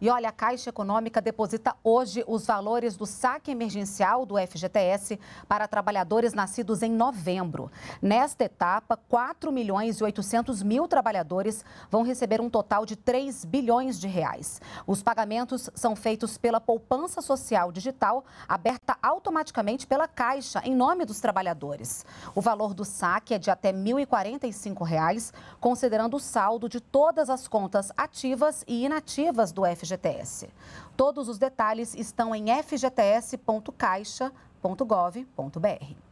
E olha, a Caixa Econômica deposita hoje os valores do saque emergencial do FGTS para trabalhadores nascidos em novembro. Nesta etapa, 4 milhões e 800 mil trabalhadores vão receber um total de 3 bilhões de reais. Os pagamentos são feitos pela poupança social digital, aberta automaticamente pela Caixa em nome dos trabalhadores. O valor do saque é de até R$ 1.045, reais, considerando o saldo de todas as contas ativas e inativas do FGTS. FGTS. Todos os detalhes estão em fgts.caixa.gov.br.